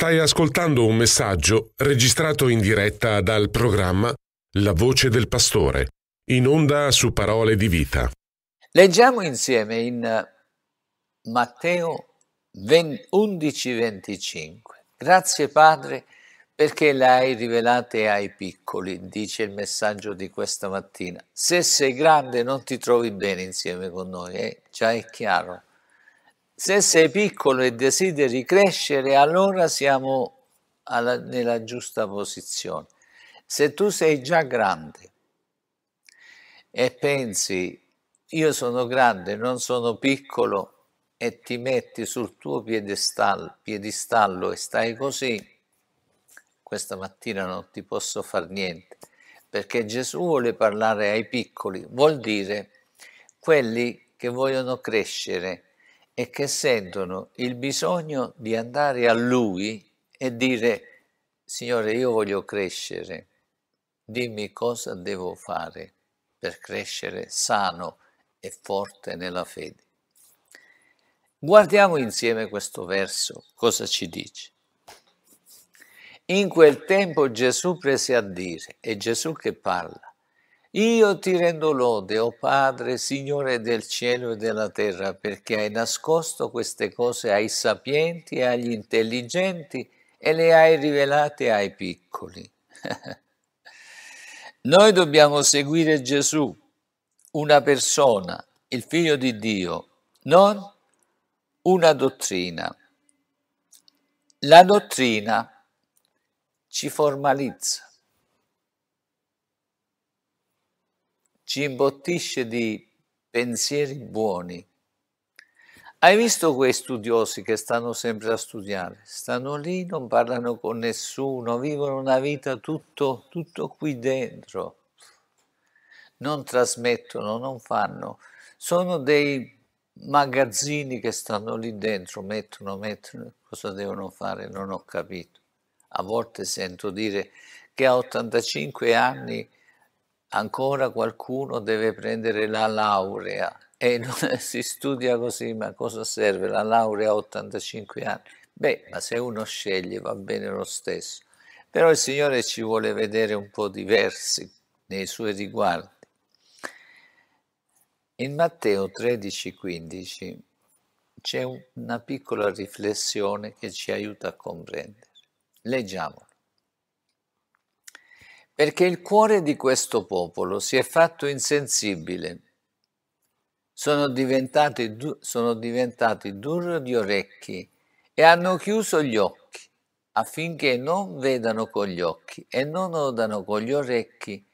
Stai ascoltando un messaggio registrato in diretta dal programma La voce del pastore, in onda su parole di vita. Leggiamo insieme in eh, Matteo 11:25. Grazie Padre perché l'hai rivelata ai piccoli, dice il messaggio di questa mattina. Se sei grande non ti trovi bene insieme con noi, eh? già è chiaro. Se sei piccolo e desideri crescere, allora siamo alla, nella giusta posizione. Se tu sei già grande e pensi io sono grande, non sono piccolo e ti metti sul tuo piedestallo, piedistallo e stai così, questa mattina non ti posso far niente, perché Gesù vuole parlare ai piccoli, vuol dire quelli che vogliono crescere e che sentono il bisogno di andare a Lui e dire, Signore, io voglio crescere, dimmi cosa devo fare per crescere sano e forte nella fede. Guardiamo insieme questo verso, cosa ci dice. In quel tempo Gesù prese a dire, è Gesù che parla, io ti rendo lode, o oh Padre, Signore del cielo e della terra, perché hai nascosto queste cose ai sapienti e agli intelligenti e le hai rivelate ai piccoli. Noi dobbiamo seguire Gesù, una persona, il figlio di Dio, non una dottrina. La dottrina ci formalizza ci imbottisce di pensieri buoni. Hai visto quei studiosi che stanno sempre a studiare? Stanno lì, non parlano con nessuno, vivono una vita tutto, tutto qui dentro. Non trasmettono, non fanno. Sono dei magazzini che stanno lì dentro, mettono, mettono, cosa devono fare? Non ho capito. A volte sento dire che a 85 anni ancora qualcuno deve prendere la laurea e non, si studia così, ma cosa serve la laurea a 85 anni? Beh, ma se uno sceglie va bene lo stesso. Però il Signore ci vuole vedere un po' diversi nei suoi riguardi. In Matteo 13:15 c'è una piccola riflessione che ci aiuta a comprendere. Leggiamo perché il cuore di questo popolo si è fatto insensibile. Sono diventati, du- sono diventati duro di orecchi e hanno chiuso gli occhi affinché non vedano con gli occhi e non odano con gli orecchi,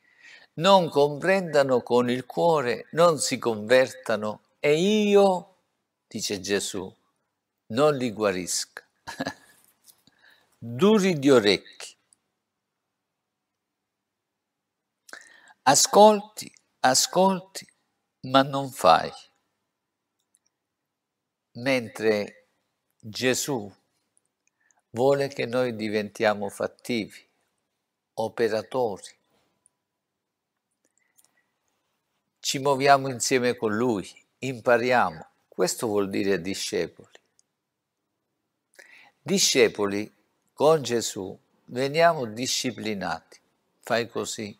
non comprendano con il cuore, non si convertano e io, dice Gesù, non li guarisca. Duri di orecchi. Ascolti, ascolti, ma non fai. Mentre Gesù vuole che noi diventiamo fattivi, operatori. Ci muoviamo insieme con Lui, impariamo. Questo vuol dire discepoli. Discepoli con Gesù veniamo disciplinati. Fai così,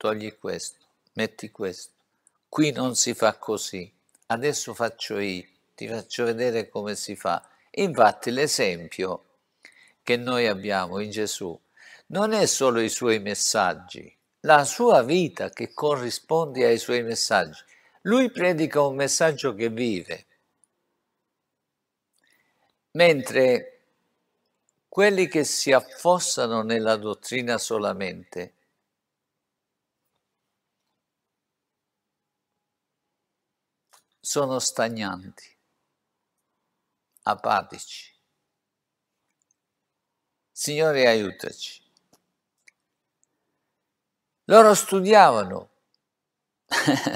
togli questo, metti questo. Qui non si fa così, adesso faccio io, ti faccio vedere come si fa. Infatti l'esempio che noi abbiamo in Gesù non è solo i suoi messaggi, la sua vita che corrisponde ai suoi messaggi. Lui predica un messaggio che vive, mentre quelli che si affossano nella dottrina solamente sono stagnanti, apatici. Signore, aiutaci. Loro studiavano,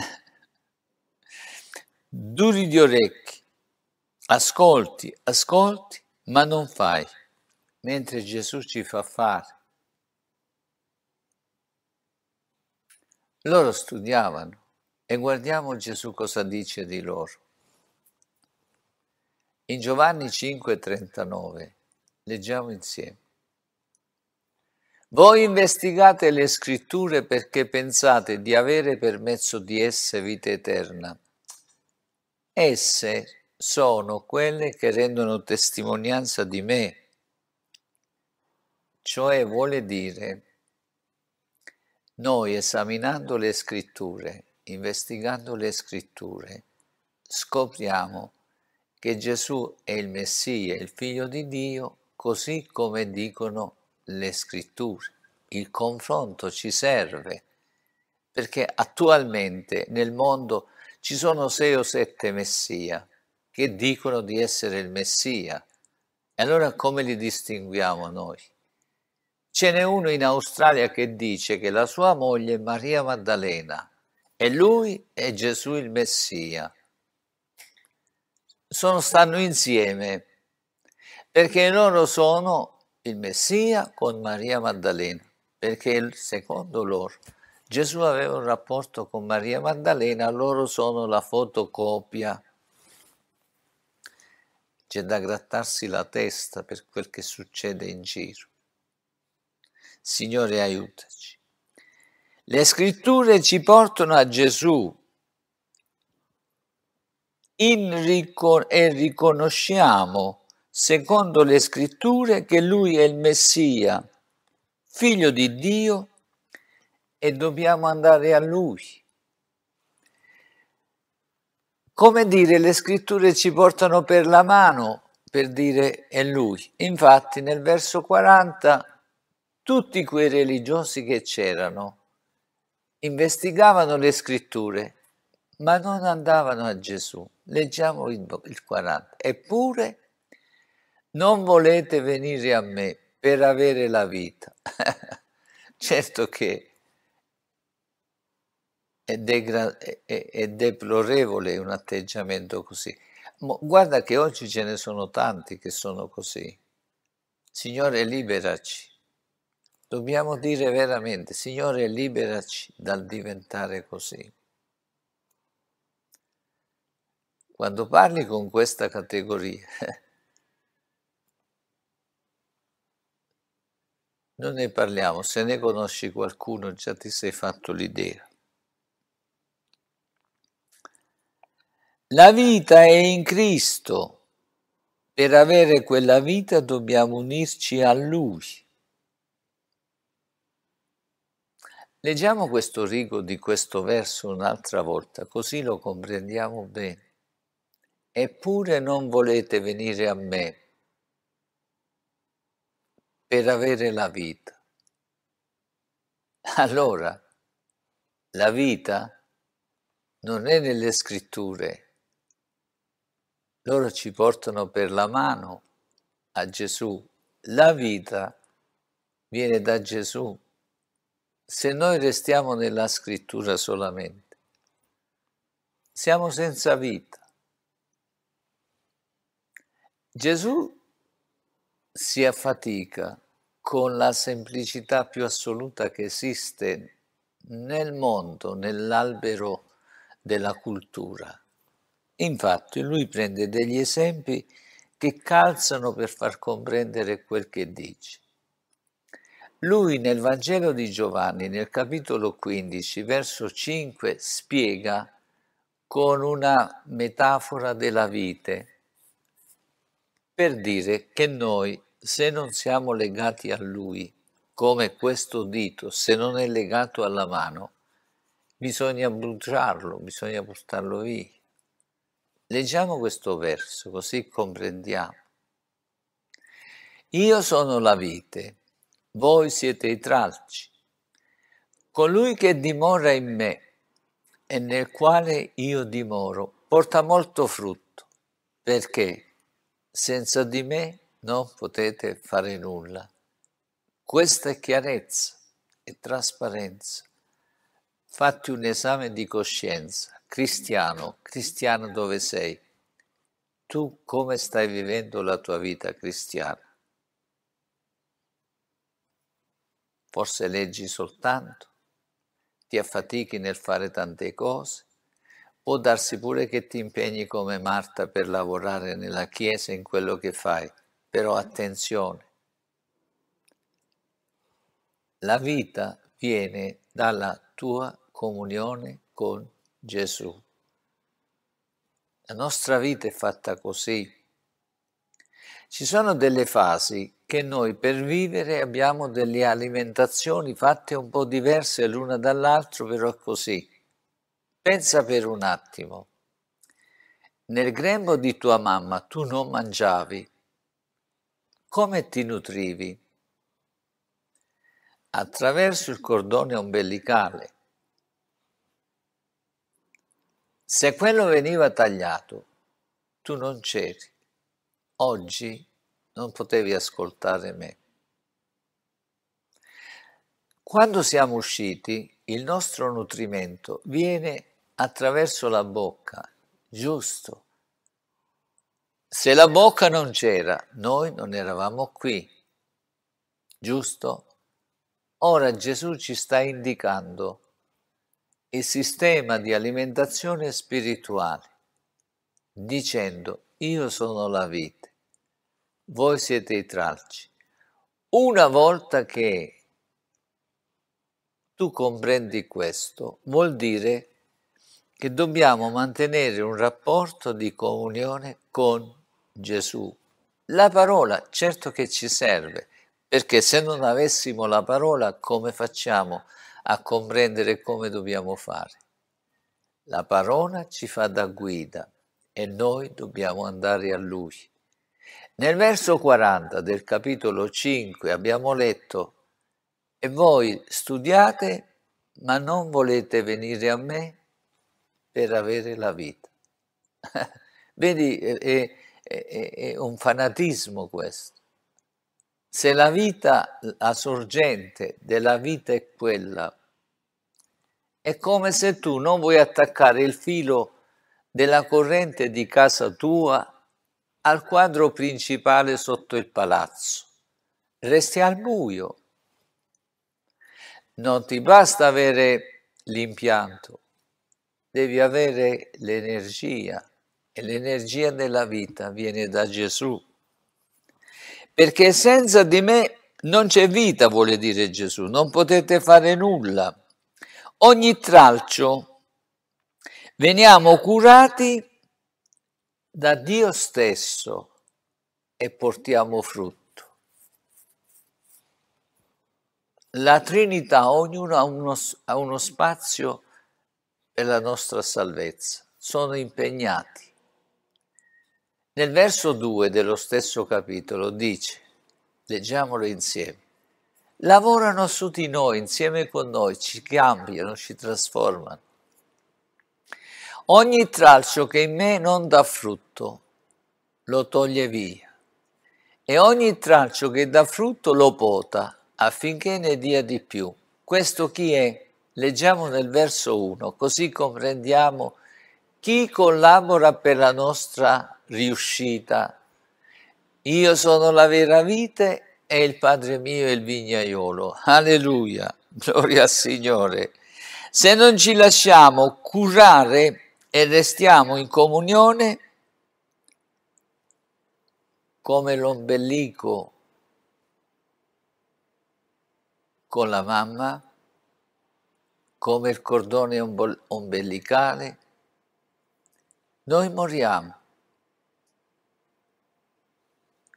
duri di orecchi, ascolti, ascolti, ma non fai, mentre Gesù ci fa fare. Loro studiavano, e guardiamo Gesù cosa dice di loro. In Giovanni 5:39 leggiamo insieme. Voi investigate le scritture perché pensate di avere per mezzo di esse vita eterna. Esse sono quelle che rendono testimonianza di me. Cioè vuole dire, noi esaminando le scritture investigando le scritture, scopriamo che Gesù è il Messia, il figlio di Dio, così come dicono le scritture. Il confronto ci serve perché attualmente nel mondo ci sono sei o sette Messia che dicono di essere il Messia. E allora come li distinguiamo noi? Ce n'è uno in Australia che dice che la sua moglie Maria Maddalena e lui è Gesù il Messia. Sono, stanno insieme perché loro sono il Messia con Maria Maddalena, perché secondo loro Gesù aveva un rapporto con Maria Maddalena, loro sono la fotocopia. C'è da grattarsi la testa per quel che succede in giro. Signore, aiutaci. Le scritture ci portano a Gesù ricon e riconosciamo, secondo le scritture, che lui è il Messia, figlio di Dio, e dobbiamo andare a lui. Come dire, le scritture ci portano per la mano per dire è lui. Infatti nel verso 40 tutti quei religiosi che c'erano investigavano le scritture, ma non andavano a Gesù. Leggiamo il 40. Eppure non volete venire a me per avere la vita. certo che è, è, è, deplorevole un atteggiamento così. Ma guarda che oggi ce ne sono tanti che sono così. Signore, liberaci. Dobbiamo dire veramente, Signore, liberaci dal diventare così. Quando parli con questa categoria, non ne parliamo, se ne conosci qualcuno già ti sei fatto l'idea. La vita è in Cristo. Per avere quella vita dobbiamo unirci a Lui. Leggiamo questo rigo di questo verso un'altra volta, così lo comprendiamo bene. Eppure non volete venire a me per avere la vita. Allora, la vita non è nelle scritture. Loro ci portano per la mano a Gesù. La vita viene da Gesù se noi restiamo nella scrittura solamente, siamo senza vita. Gesù si affatica con la semplicità più assoluta che esiste nel mondo, nell'albero della cultura. Infatti lui prende degli esempi che calzano per far comprendere quel che dice. Lui nel Vangelo di Giovanni, nel capitolo 15, verso 5, spiega con una metafora della vite per dire che noi, se non siamo legati a Lui, come questo dito, se non è legato alla mano, bisogna bruciarlo, bisogna portarlo via. Leggiamo questo verso così comprendiamo. Io sono la vite voi siete i tralci. Colui che dimora in me e nel quale io dimoro porta molto frutto, perché senza di me non potete fare nulla. Questa è chiarezza e trasparenza. Fatti un esame di coscienza, cristiano, cristiano dove sei. Tu come stai vivendo la tua vita cristiana? Forse leggi soltanto, ti affatichi nel fare tante cose, può darsi pure che ti impegni come Marta per lavorare nella Chiesa in quello che fai, però attenzione, la vita viene dalla tua comunione con Gesù. La nostra vita è fatta così, ci sono delle fasi che noi per vivere abbiamo delle alimentazioni fatte un po' diverse l'una dall'altra, però è così. Pensa per un attimo. Nel grembo di tua mamma tu non mangiavi. Come ti nutrivi? Attraverso il cordone ombelicale. Se quello veniva tagliato, tu non c'eri oggi non potevi ascoltare me. Quando siamo usciti, il nostro nutrimento viene attraverso la bocca, giusto. Se la bocca non c'era, noi non eravamo qui, giusto? Ora Gesù ci sta indicando il sistema di alimentazione spirituale, dicendo io sono la vite, voi siete i tralci. Una volta che tu comprendi questo, vuol dire che dobbiamo mantenere un rapporto di comunione con Gesù. La parola certo che ci serve, perché se non avessimo la parola come facciamo a comprendere come dobbiamo fare? La parola ci fa da guida, e noi dobbiamo andare a Lui. Nel verso 40 del capitolo 5 abbiamo letto, e voi studiate, ma non volete venire a me per avere la vita. Vedi, è, è, è, un fanatismo questo. Se la vita, la sorgente della vita è quella, è come se tu non vuoi attaccare il filo della corrente di casa tua al quadro principale sotto il palazzo. Resti al buio. Non ti basta avere l'impianto, devi avere l'energia e l'energia della vita viene da Gesù. Perché senza di me non c'è vita, vuole dire Gesù, non potete fare nulla. Ogni tralcio Veniamo curati da Dio stesso e portiamo frutto. La Trinità, ognuno ha uno, ha uno spazio per la nostra salvezza, sono impegnati. Nel verso 2 dello stesso capitolo dice, leggiamolo insieme, lavorano su di noi, insieme con noi, ci cambiano, ci trasformano Ogni tralcio che in me non dà frutto lo toglie via e ogni tralcio che dà frutto lo pota affinché ne dia di più. Questo chi è? Leggiamo nel verso 1, così comprendiamo chi collabora per la nostra riuscita. Io sono la vera vite e il Padre mio è il vignaiolo. Alleluia, gloria al Signore. Se non ci lasciamo curare e restiamo in comunione come l'ombelico con la mamma, come il cordone ombelicale, noi moriamo.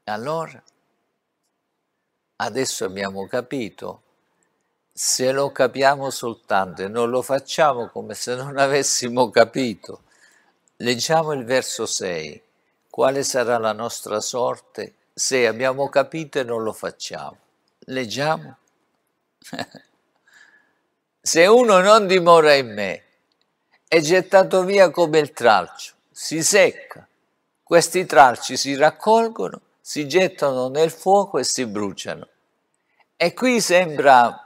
Allora, adesso abbiamo capito se lo capiamo soltanto e non lo facciamo come se non avessimo capito. Leggiamo il verso 6. Quale sarà la nostra sorte se abbiamo capito e non lo facciamo? Leggiamo. se uno non dimora in me, è gettato via come il tralcio, si secca. Questi tralci si raccolgono, si gettano nel fuoco e si bruciano. E qui sembra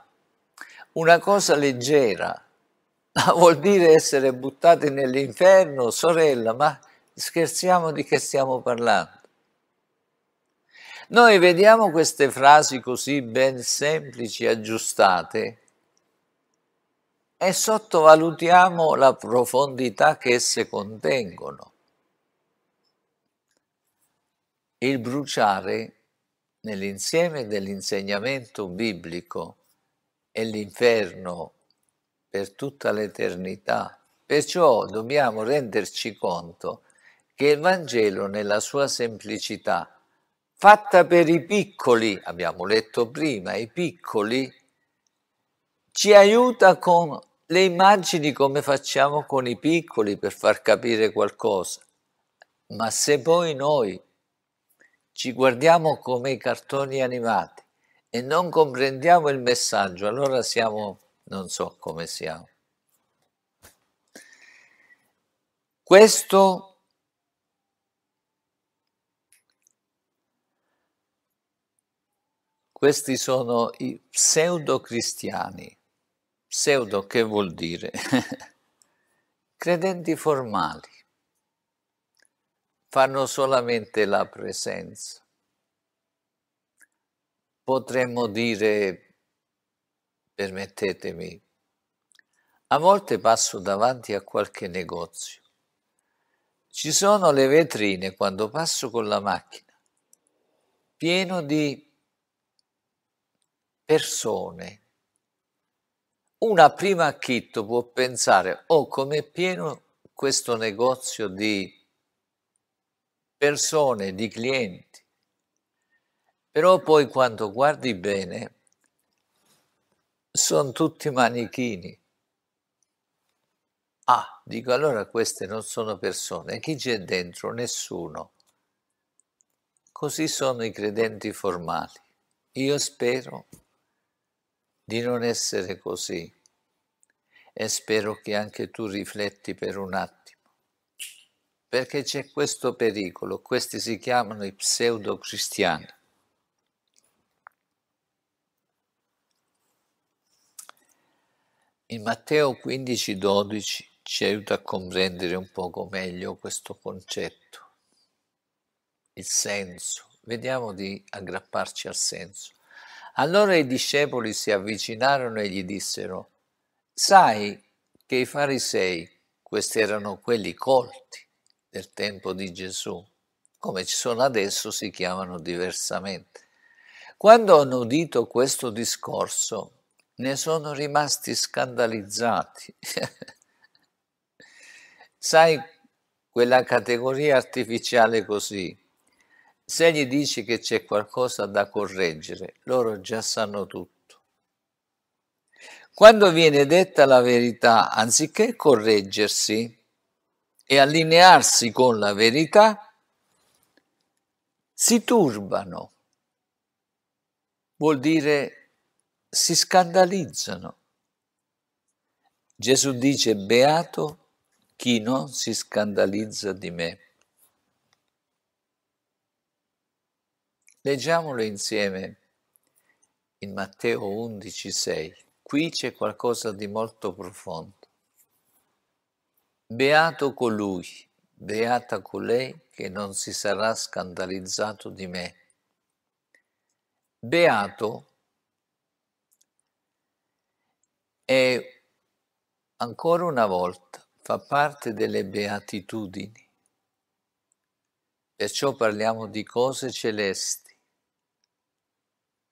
una cosa leggera, ma vuol dire essere buttati nell'inferno, sorella, ma scherziamo di che stiamo parlando? Noi vediamo queste frasi così ben semplici, aggiustate, e sottovalutiamo la profondità che esse contengono. Il bruciare nell'insieme dell'insegnamento biblico e l'inferno per tutta l'eternità. Perciò dobbiamo renderci conto che il Vangelo nella sua semplicità, fatta per i piccoli, abbiamo letto prima, i piccoli, ci aiuta con le immagini come facciamo con i piccoli per far capire qualcosa. Ma se poi noi ci guardiamo come i cartoni animati e non comprendiamo il messaggio, allora siamo, non so come siamo. Questo Questi sono i pseudo-cristiani. Pseudo che vuol dire? Credenti formali. Fanno solamente la presenza potremmo dire, permettetemi, a volte passo davanti a qualche negozio. Ci sono le vetrine quando passo con la macchina, pieno di persone. Una prima acchitto può pensare, oh com'è pieno questo negozio di persone, di clienti. Però poi quando guardi bene, sono tutti manichini. Ah, dico allora queste non sono persone. Chi c'è dentro? Nessuno. Così sono i credenti formali. Io spero di non essere così e spero che anche tu rifletti per un attimo, perché c'è questo pericolo, questi si chiamano i pseudo-cristiani. In Matteo 15,12 ci aiuta a comprendere un poco meglio questo concetto, il senso. Vediamo di aggrapparci al senso. Allora i discepoli si avvicinarono e gli dissero, sai che i farisei, questi erano quelli colti del tempo di Gesù, come ci sono adesso si chiamano diversamente. Quando hanno udito questo discorso, ne sono rimasti scandalizzati. Sai quella categoria artificiale così? Se gli dici che c'è qualcosa da correggere, loro già sanno tutto. Quando viene detta la verità, anziché correggersi e allinearsi con la verità, si turbano. Vuol dire si scandalizzano. Gesù dice, beato chi non si scandalizza di me. Leggiamolo insieme in Matteo 11,6. Qui c'è qualcosa di molto profondo. Beato colui, beata colei che non si sarà scandalizzato di me. Beato e ancora una volta fa parte delle beatitudini. Perciò parliamo di cose celesti,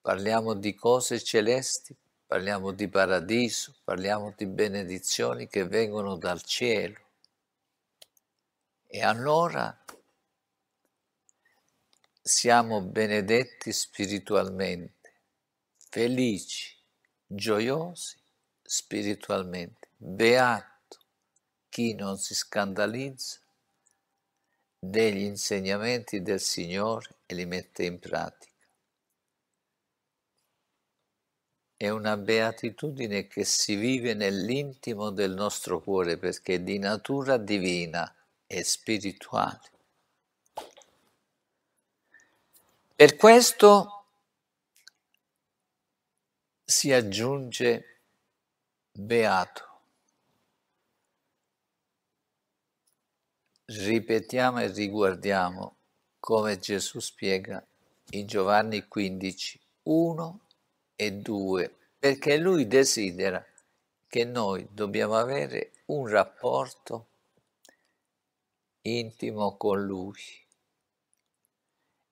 parliamo di cose celesti, parliamo di paradiso, parliamo di benedizioni che vengono dal cielo. E allora siamo benedetti spiritualmente, felici, gioiosi spiritualmente. Beato chi non si scandalizza degli insegnamenti del Signore e li mette in pratica. È una beatitudine che si vive nell'intimo del nostro cuore perché è di natura divina e spirituale. Per questo si aggiunge beato. Ripetiamo e riguardiamo come Gesù spiega in Giovanni 15, 1 e 2, perché lui desidera che noi dobbiamo avere un rapporto intimo con lui.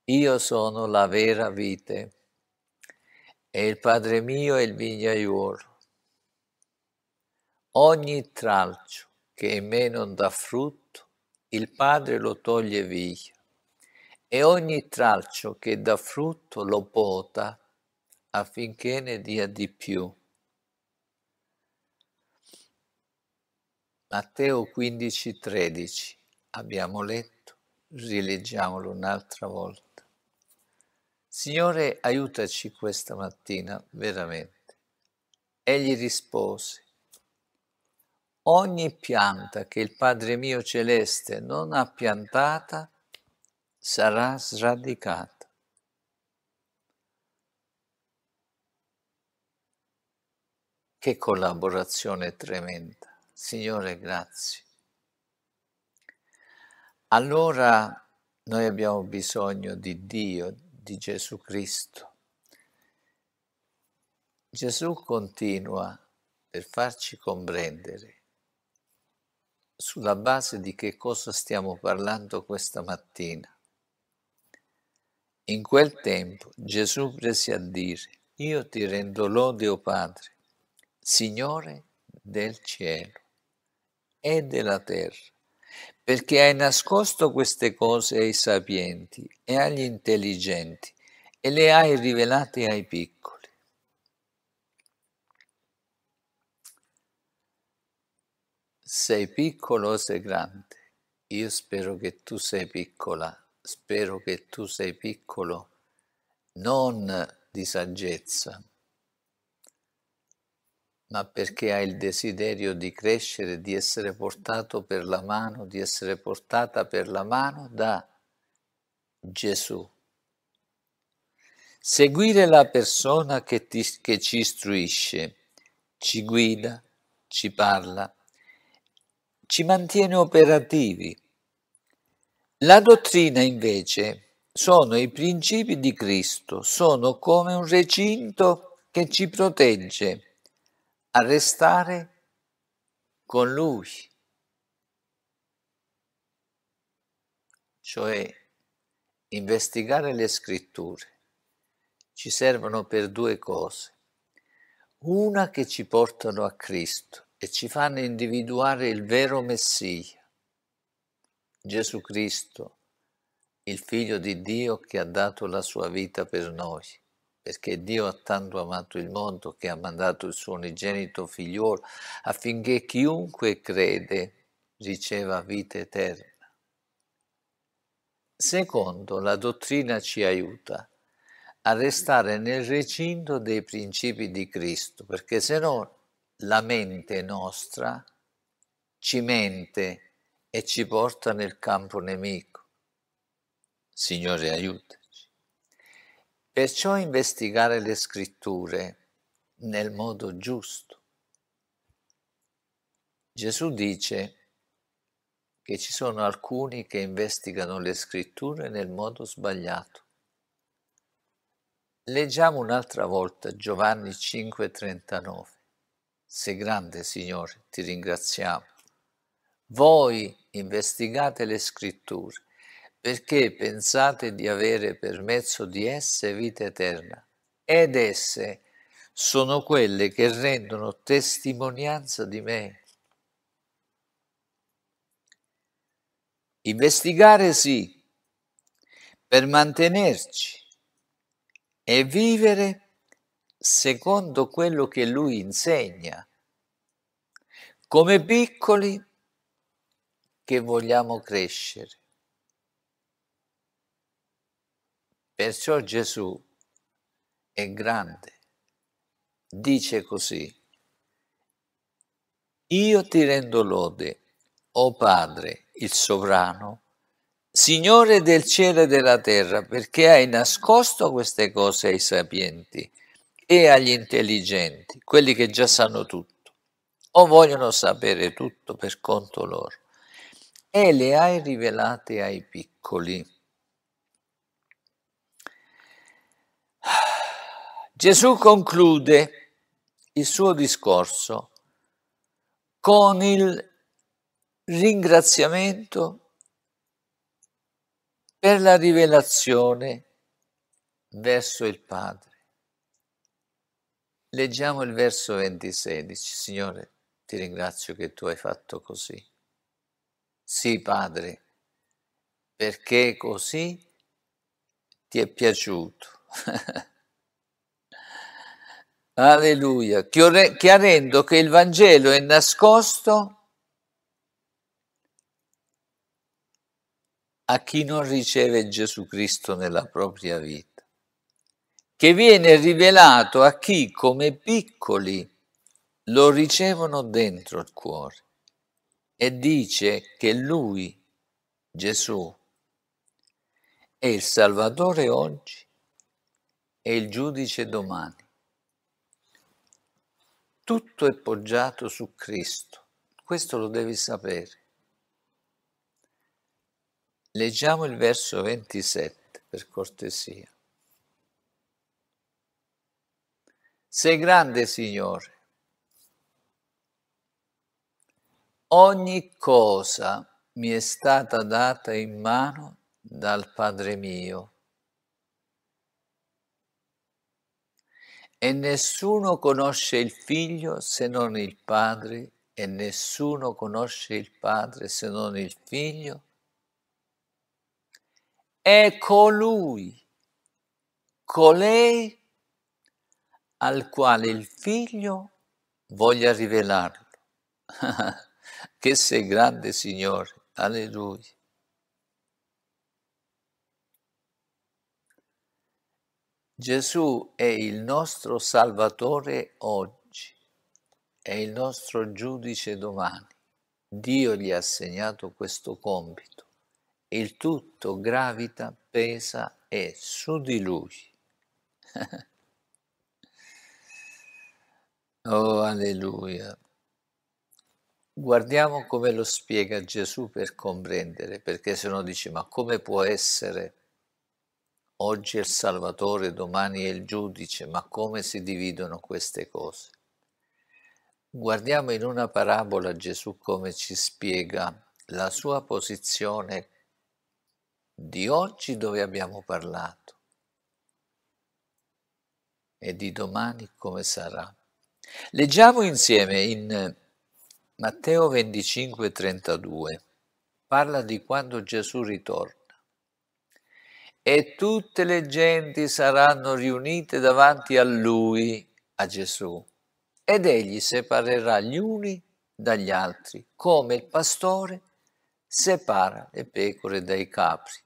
Io sono la vera vite e il Padre mio è il vignaiuolo. Ogni tralcio che in me non dà frutto, il Padre lo toglie via, e ogni tralcio che dà frutto lo pota affinché ne dia di più. Matteo 15, 13. Abbiamo letto, rileggiamolo un'altra volta. Signore, aiutaci questa mattina veramente. Egli rispose, ogni pianta che il Padre mio celeste non ha piantata sarà sradicata. Che collaborazione tremenda. Signore, grazie. Allora noi abbiamo bisogno di Dio, di Gesù Cristo. Gesù continua per farci comprendere sulla base di che cosa stiamo parlando questa mattina. In quel tempo Gesù prese a dire, io ti rendo lode, o Padre, Signore del cielo e della terra, perché hai nascosto queste cose ai sapienti e agli intelligenti e le hai rivelate ai piccoli. sei piccolo o sei grande? Io spero che tu sei piccola, spero che tu sei piccolo, non di saggezza, ma perché hai il desiderio di crescere, di essere portato per la mano, di essere portata per la mano da Gesù. Seguire la persona che, ti, che ci istruisce, ci guida, ci parla, ci mantiene operativi. La dottrina invece sono i principi di Cristo, sono come un recinto che ci protegge a restare con Lui. Cioè, investigare le scritture ci servono per due cose. Una che ci portano a Cristo e ci fanno individuare il vero Messia, Gesù Cristo, il Figlio di Dio che ha dato la sua vita per noi, perché Dio ha tanto amato il mondo che ha mandato il suo unigenito figliuolo affinché chiunque crede riceva vita eterna. Secondo, la dottrina ci aiuta a restare nel recinto dei principi di Cristo, perché se no la mente nostra ci mente e ci porta nel campo nemico. Signore, aiutaci. Perciò investigare le scritture nel modo giusto. Gesù dice che ci sono alcuni che investigano le scritture nel modo sbagliato. Leggiamo un'altra volta Giovanni 5:39. Sei grande, Signore, ti ringraziamo. Voi investigate le scritture, perché pensate di avere per mezzo di esse vita eterna, ed esse sono quelle che rendono testimonianza di me. Investigare sì, per mantenerci e vivere secondo quello che lui insegna, come piccoli che vogliamo crescere. Perciò Gesù è grande, dice così, io ti rendo lode, o oh Padre, il sovrano, Signore del cielo e della terra, perché hai nascosto queste cose ai sapienti e agli intelligenti, quelli che già sanno tutto, o vogliono sapere tutto per conto loro, e le hai rivelate ai piccoli. Gesù conclude il suo discorso con il ringraziamento per la rivelazione verso il Padre. Leggiamo il verso 26, dice Signore, ti ringrazio che tu hai fatto così. Sì, Padre, perché così ti è piaciuto. Alleluia, chiarendo che il Vangelo è nascosto a chi non riceve Gesù Cristo nella propria vita che viene rivelato a chi come piccoli lo ricevono dentro il cuore e dice che lui, Gesù, è il Salvatore oggi e il giudice domani. Tutto è poggiato su Cristo, questo lo devi sapere. Leggiamo il verso 27 per cortesia. Sei grande, Signore. Ogni cosa mi è stata data in mano dal Padre mio. E nessuno conosce il figlio se non il padre, e nessuno conosce il padre se non il figlio. È colui, colei al quale il figlio voglia rivelarlo. che sei grande Signore, alleluia. Gesù è il nostro Salvatore oggi, è il nostro giudice domani. Dio gli ha assegnato questo compito. Il tutto gravita, pesa e su di lui. Oh, alleluia. Guardiamo come lo spiega Gesù per comprendere, perché se no dici, ma come può essere oggi è il Salvatore, domani è il giudice, ma come si dividono queste cose? Guardiamo in una parabola Gesù come ci spiega la sua posizione di oggi dove abbiamo parlato e di domani come sarà. Leggiamo insieme in eh, Matteo 25, 32. Parla di quando Gesù ritorna. E tutte le genti saranno riunite davanti a lui, a Gesù, ed egli separerà gli uni dagli altri, come il pastore separa le pecore dai capri.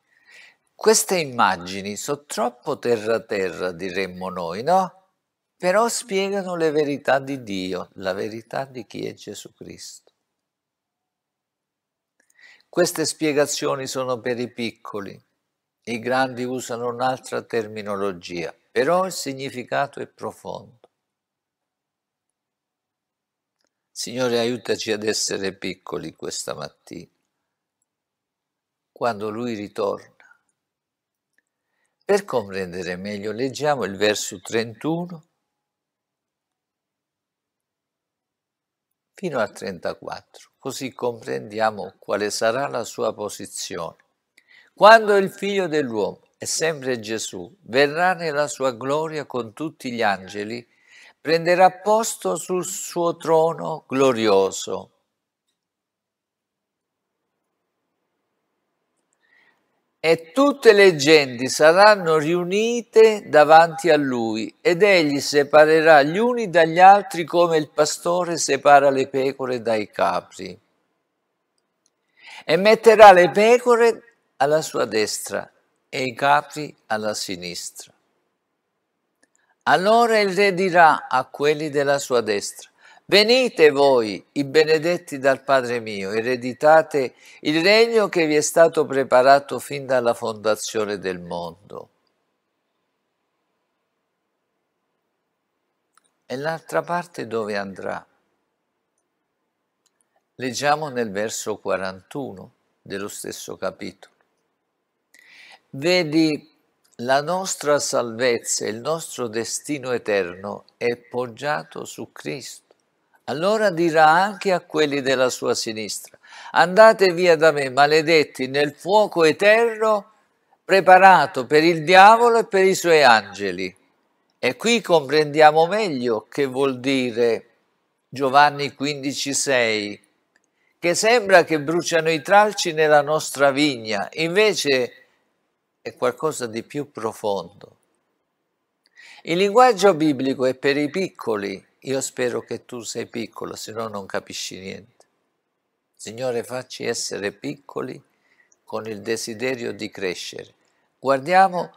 Queste immagini sono troppo terra-terra, diremmo noi, no? però spiegano le verità di Dio, la verità di chi è Gesù Cristo. Queste spiegazioni sono per i piccoli, i grandi usano un'altra terminologia, però il significato è profondo. Signore, aiutaci ad essere piccoli questa mattina, quando Lui ritorna. Per comprendere meglio, leggiamo il verso 31 fino al 34, così comprendiamo quale sarà la sua posizione. Quando il figlio dell'uomo, e sempre Gesù, verrà nella sua gloria con tutti gli angeli, prenderà posto sul suo trono glorioso e tutte le genti saranno riunite davanti a lui ed egli separerà gli uni dagli altri come il pastore separa le pecore dai capri e metterà le pecore alla sua destra e i capri alla sinistra. Allora il re dirà a quelli della sua destra Venite voi, i benedetti dal Padre mio, ereditate il regno che vi è stato preparato fin dalla fondazione del mondo. E l'altra parte dove andrà? Leggiamo nel verso 41 dello stesso capitolo. Vedi, la nostra salvezza, il nostro destino eterno è poggiato su Cristo allora dirà anche a quelli della sua sinistra, andate via da me, maledetti, nel fuoco eterno preparato per il diavolo e per i suoi angeli. E qui comprendiamo meglio che vuol dire Giovanni 15,6, che sembra che bruciano i tralci nella nostra vigna, invece è qualcosa di più profondo. Il linguaggio biblico è per i piccoli, io spero che tu sei piccolo, se no non capisci niente. Signore, facci essere piccoli con il desiderio di crescere. Guardiamo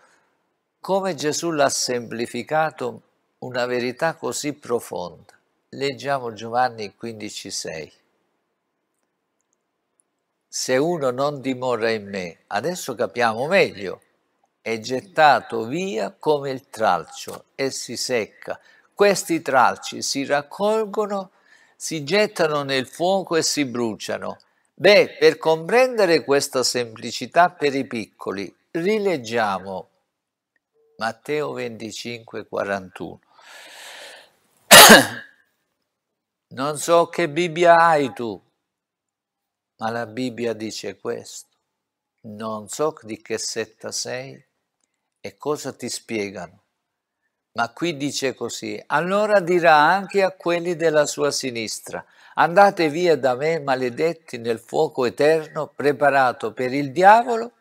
come Gesù l'ha semplificato una verità così profonda. Leggiamo Giovanni 15,6. Se uno non dimora in me, adesso capiamo meglio, è gettato via come il tralcio e si secca questi tralci si raccolgono, si gettano nel fuoco e si bruciano. Beh, per comprendere questa semplicità per i piccoli, rileggiamo Matteo 25, 41. non so che Bibbia hai tu, ma la Bibbia dice questo. Non so di che setta sei e cosa ti spiegano. Ma qui dice così, allora dirà anche a quelli della sua sinistra, andate via da me maledetti nel fuoco eterno preparato per il diavolo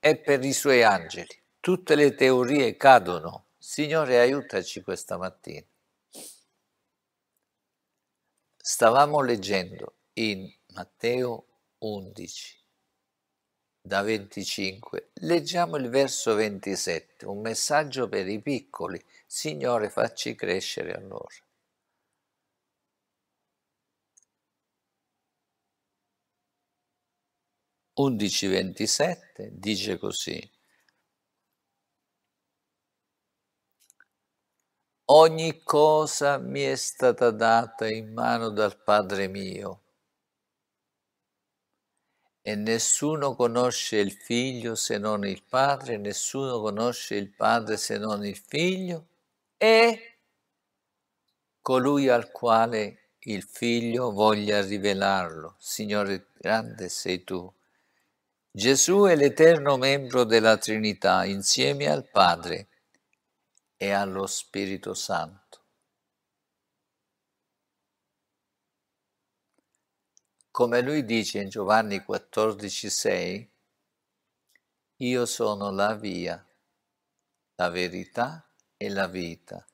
e per i suoi angeli. Tutte le teorie cadono. Signore, aiutaci questa mattina. Stavamo leggendo in Matteo 11 da 25. Leggiamo il verso 27, un messaggio per i piccoli. Signore, facci crescere allora. Undici ventisette dice così. Ogni cosa mi è stata data in mano dal Padre mio e nessuno conosce il figlio se non il padre, nessuno conosce il padre se non il figlio e colui al quale il figlio voglia rivelarlo. Signore grande sei tu. Gesù è l'eterno membro della Trinità insieme al Padre e allo Spirito Santo. come lui dice in Giovanni 14,6, io sono la via, la verità e la vita,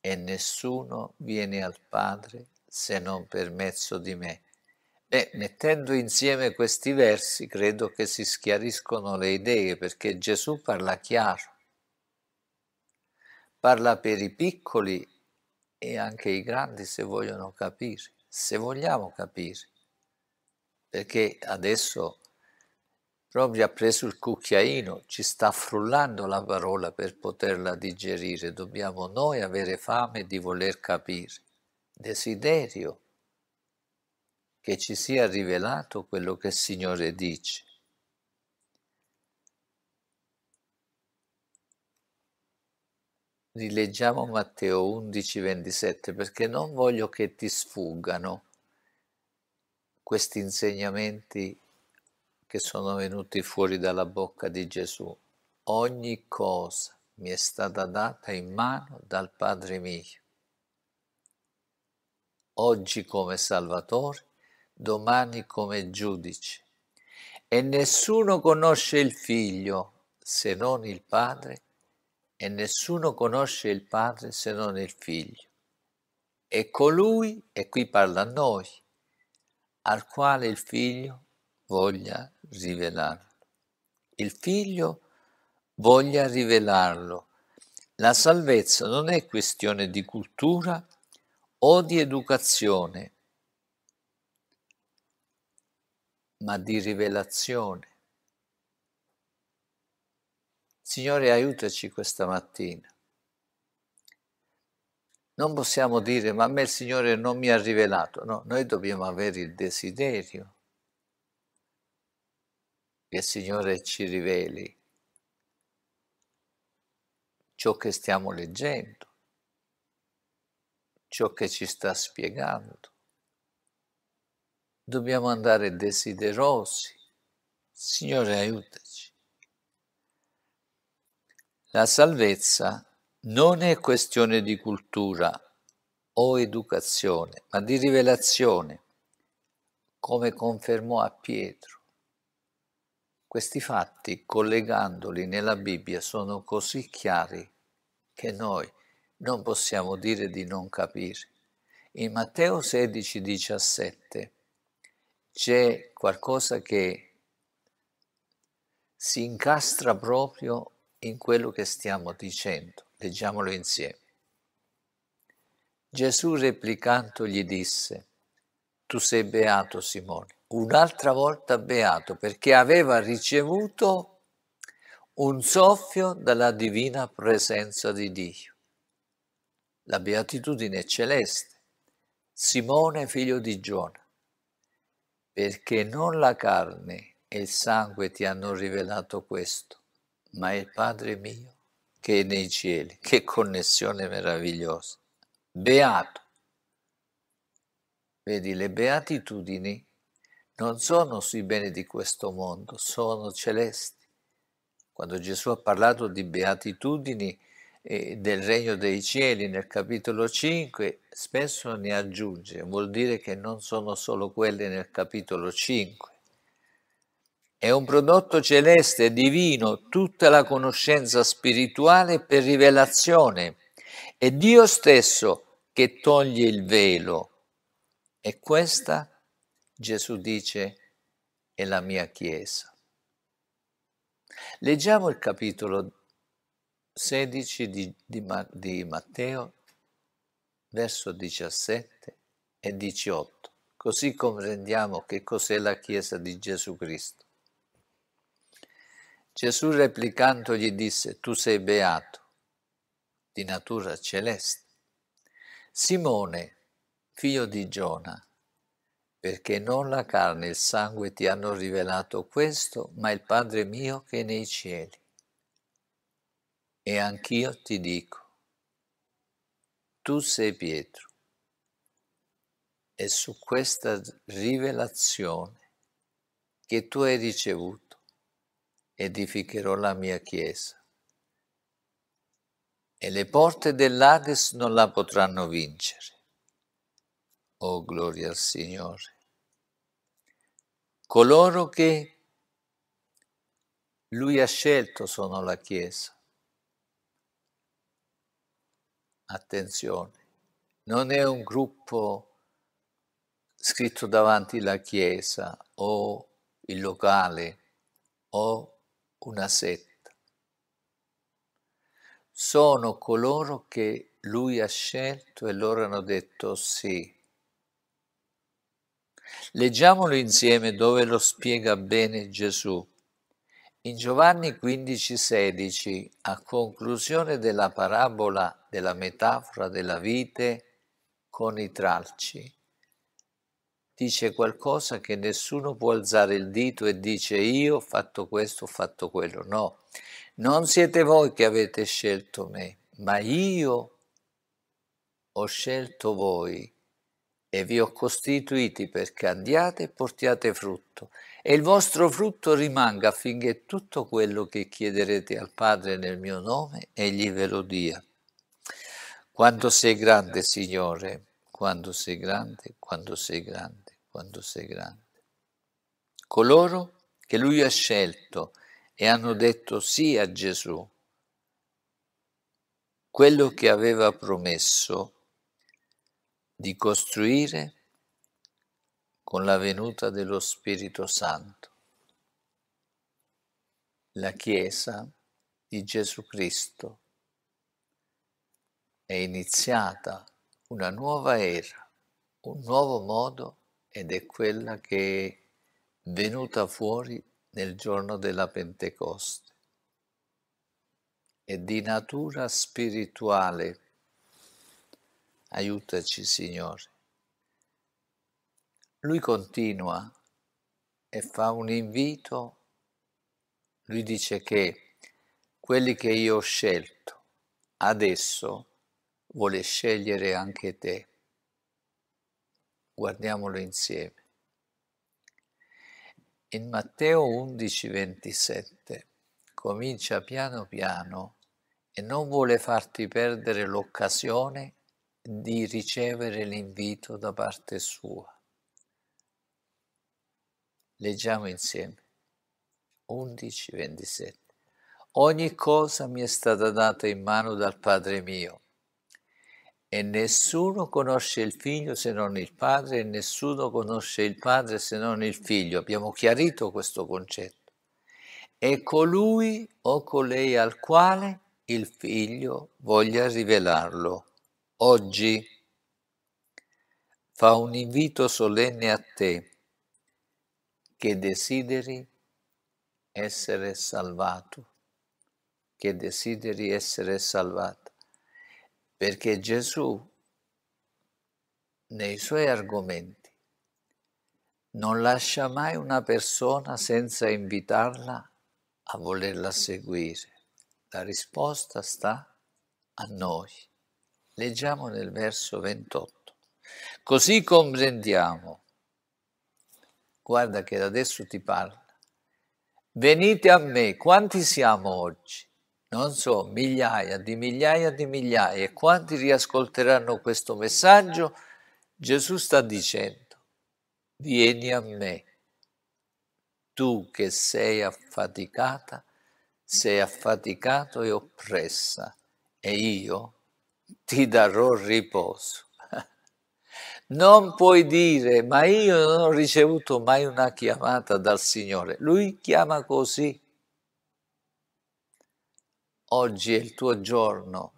e nessuno viene al Padre se non per mezzo di me. Beh, mettendo insieme questi versi credo che si schiariscono le idee perché Gesù parla chiaro, parla per i piccoli e anche i grandi se vogliono capire, se vogliamo capire perché adesso proprio ha preso il cucchiaino, ci sta frullando la parola per poterla digerire. Dobbiamo noi avere fame di voler capire, desiderio che ci sia rivelato quello che il Signore dice. Rileggiamo Matteo 11, 27, perché non voglio che ti sfuggano questi insegnamenti che sono venuti fuori dalla bocca di Gesù. Ogni cosa mi è stata data in mano dal Padre mio. Oggi come Salvatore, domani come giudice. E nessuno conosce il figlio se non il padre, e nessuno conosce il padre se non il figlio. E colui, e qui parla a noi, al quale il figlio voglia rivelarlo. Il figlio voglia rivelarlo. La salvezza non è questione di cultura o di educazione, ma di rivelazione. Signore, aiutaci questa mattina non possiamo dire, ma a me il Signore non mi ha rivelato. No, noi dobbiamo avere il desiderio che il Signore ci riveli ciò che stiamo leggendo, ciò che ci sta spiegando. Dobbiamo andare desiderosi. Signore, aiutaci. La salvezza è non è questione di cultura o educazione, ma di rivelazione, come confermò a Pietro. Questi fatti, collegandoli nella Bibbia, sono così chiari che noi non possiamo dire di non capire. In Matteo 16, 17 c'è qualcosa che si incastra proprio in quello che stiamo dicendo. Leggiamolo insieme. Gesù replicando gli disse, tu sei beato Simone, un'altra volta beato perché aveva ricevuto un soffio dalla divina presenza di Dio. La beatitudine è celeste, Simone figlio di Giona, perché non la carne e il sangue ti hanno rivelato questo, ma il Padre mio che è nei cieli. Che connessione meravigliosa. Beato. Vedi, le beatitudini non sono sui beni di questo mondo, sono celesti. Quando Gesù ha parlato di beatitudini eh, del regno dei cieli nel capitolo 5, spesso ne aggiunge, vuol dire che non sono solo quelle nel capitolo 5, è un prodotto celeste e divino, tutta la conoscenza spirituale per rivelazione. È Dio stesso che toglie il velo. E questa, Gesù dice, è la mia Chiesa. Leggiamo il capitolo 16 di, di, di Matteo, verso 17 e 18, così comprendiamo che cos'è la Chiesa di Gesù Cristo. Gesù replicando gli disse, tu sei beato, di natura celeste. Simone, figlio di Giona, perché non la carne e il sangue ti hanno rivelato questo, ma il Padre mio che è nei cieli. E anch'io ti dico, tu sei Pietro. E su questa rivelazione che tu hai ricevuto, edificherò la mia chiesa e le porte dell'Ades non la potranno vincere. Oh gloria al Signore. Coloro che Lui ha scelto sono la Chiesa. Attenzione, non è un gruppo scritto davanti la Chiesa o il locale o una setta. Sono coloro che lui ha scelto e loro hanno detto sì. Leggiamolo insieme dove lo spiega bene Gesù. In Giovanni 15:16, a conclusione della parabola della metafora della vite con i tralci, dice qualcosa che nessuno può alzare il dito e dice io ho fatto questo, ho fatto quello. No, non siete voi che avete scelto me, ma io ho scelto voi e vi ho costituiti perché andiate e portiate frutto e il vostro frutto rimanga affinché tutto quello che chiederete al Padre nel mio nome egli ve lo dia. Quando sei grande, Signore, quando sei grande, quando sei grande quando sei grande. Coloro che lui ha scelto e hanno detto sì a Gesù, quello che aveva promesso di costruire con la venuta dello Spirito Santo, la Chiesa di Gesù Cristo. È iniziata una nuova era, un nuovo modo di ed è quella che è venuta fuori nel giorno della Pentecoste. È di natura spirituale. Aiutaci, Signore. Lui continua e fa un invito. Lui dice che quelli che io ho scelto, adesso vuole scegliere anche te. Guardiamolo insieme. In Matteo 11, 27 comincia piano piano e non vuole farti perdere l'occasione di ricevere l'invito da parte sua. Leggiamo insieme. 11, 27. Ogni cosa mi è stata data in mano dal Padre mio e nessuno conosce il figlio se non il padre, e nessuno conosce il padre se non il figlio. Abbiamo chiarito questo concetto. È colui o colei al quale il figlio voglia rivelarlo. Oggi fa un invito solenne a te che desideri essere salvato, che desideri essere salvato perché Gesù nei suoi argomenti non lascia mai una persona senza invitarla a volerla seguire. La risposta sta a noi. Leggiamo nel verso 28. Così comprendiamo. Guarda che adesso ti parla. Venite a me, quanti siamo oggi? non so, migliaia di migliaia di migliaia, e quanti riascolteranno questo messaggio, Gesù sta dicendo, vieni a me, tu che sei affaticata, sei affaticato e oppressa, e io ti darò riposo. Non puoi dire, ma io non ho ricevuto mai una chiamata dal Signore. Lui chiama così oggi è il tuo giorno.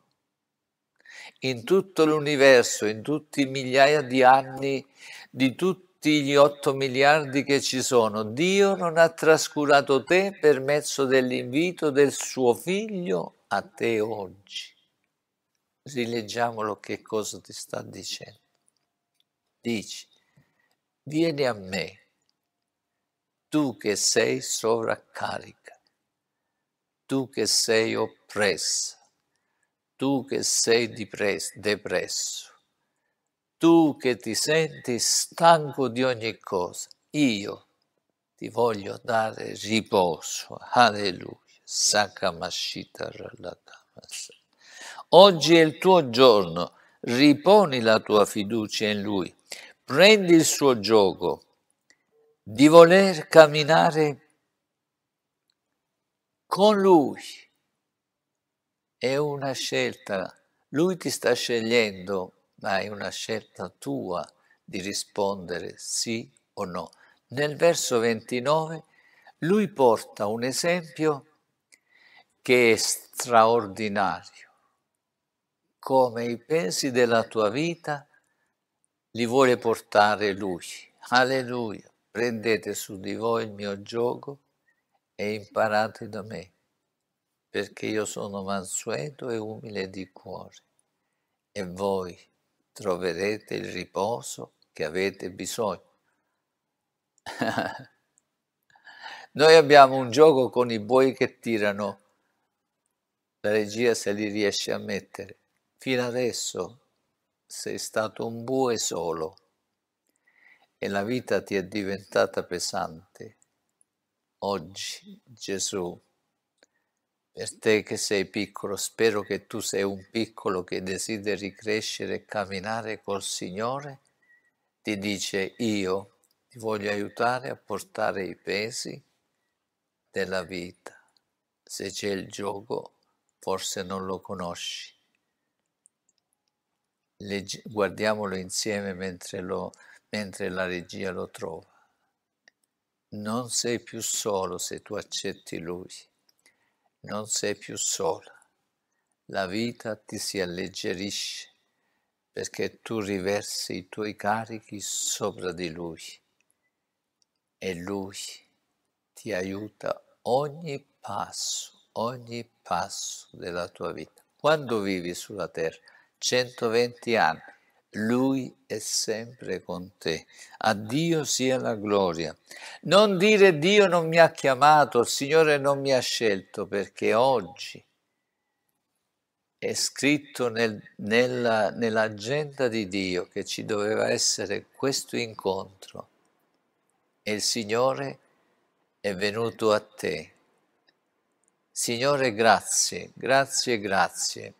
In tutto l'universo, in tutti i migliaia di anni, di tutti gli otto miliardi che ci sono, Dio non ha trascurato te per mezzo dell'invito del suo figlio a te oggi. Rileggiamolo che cosa ti sta dicendo. Dici, vieni a me, tu che sei sovraccarico tu che sei oppressa, tu che sei depresso, tu che ti senti stanco di ogni cosa, io ti voglio dare riposo. Alleluia. Oggi è il tuo giorno, riponi la tua fiducia in Lui, prendi il suo gioco di voler camminare con lui. È una scelta, lui ti sta scegliendo, ma è una scelta tua di rispondere sì o no. Nel verso 29 lui porta un esempio che è straordinario. Come i pensi della tua vita li vuole portare lui. Alleluia. Prendete su di voi il mio gioco e imparate da me, perché io sono mansueto e umile di cuore, e voi troverete il riposo che avete bisogno. Noi abbiamo un gioco con i buoi che tirano, la regia se li riesce a mettere. Fino adesso sei stato un bue solo e la vita ti è diventata pesante Oggi, Gesù, per te che sei piccolo, spero che tu sei un piccolo che desideri crescere e camminare col Signore, ti dice io ti voglio aiutare a portare i pesi della vita. Se c'è il gioco, forse non lo conosci. Leggi, guardiamolo insieme mentre, lo, mentre la regia lo trova. Non sei più solo se tu accetti Lui, non sei più sola. La vita ti si alleggerisce perché tu riversi i tuoi carichi sopra di Lui e Lui ti aiuta ogni passo, ogni passo della tua vita. Quando vivi sulla terra? 120 anni lui è sempre con te. A Dio sia la gloria. Non dire Dio non mi ha chiamato, il Signore non mi ha scelto, perché oggi è scritto nel, nella, nell'agenda di Dio che ci doveva essere questo incontro e il Signore è venuto a te. Signore, grazie, grazie, grazie.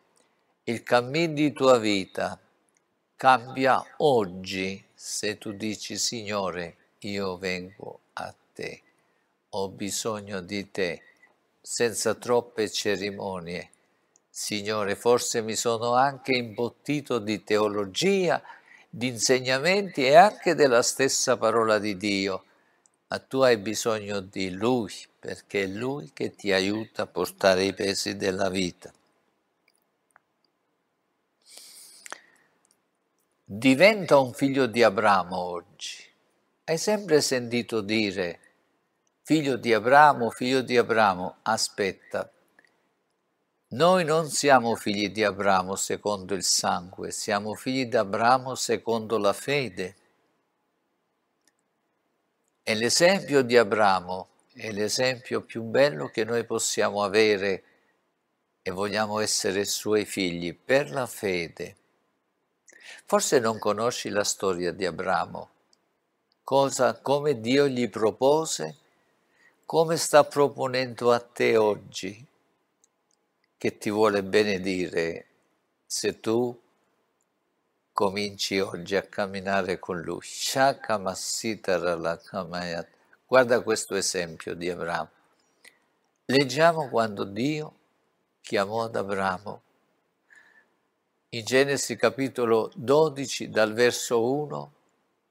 Il cammino di tua vita cambia oggi se tu dici Signore, io vengo a te, ho bisogno di te, senza troppe cerimonie. Signore, forse mi sono anche imbottito di teologia, di insegnamenti e anche della stessa parola di Dio, ma tu hai bisogno di Lui, perché è Lui che ti aiuta a portare i pesi della vita. diventa un figlio di Abramo oggi. Hai sempre sentito dire figlio di Abramo, figlio di Abramo, aspetta. Noi non siamo figli di Abramo secondo il sangue, siamo figli di Abramo secondo la fede. E l'esempio di Abramo è l'esempio più bello che noi possiamo avere e vogliamo essere suoi figli per la fede. Forse non conosci la storia di Abramo, cosa, come Dio gli propose, come sta proponendo a te oggi, che ti vuole benedire se tu cominci oggi a camminare con lui. Guarda questo esempio di Abramo. Leggiamo quando Dio chiamò ad Abramo in Genesi capitolo 12 dal verso 1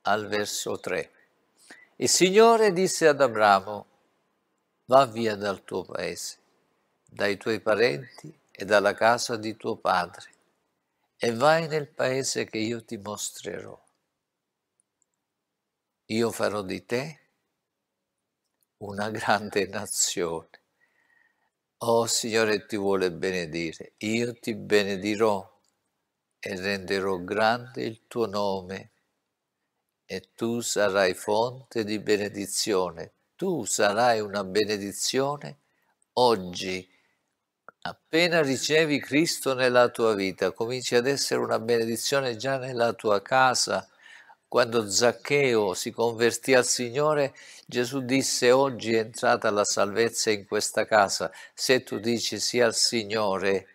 al verso 3. Il Signore disse ad Abramo, va via dal tuo paese, dai tuoi parenti e dalla casa di tuo padre, e vai nel paese che io ti mostrerò. Io farò di te una grande nazione. Oh Signore ti vuole benedire, io ti benedirò e renderò grande il tuo nome e tu sarai fonte di benedizione. Tu sarai una benedizione oggi. Appena ricevi Cristo nella tua vita, cominci ad essere una benedizione già nella tua casa. Quando Zaccheo si convertì al Signore, Gesù disse oggi è entrata la salvezza in questa casa. Se tu dici sia sì al Signore,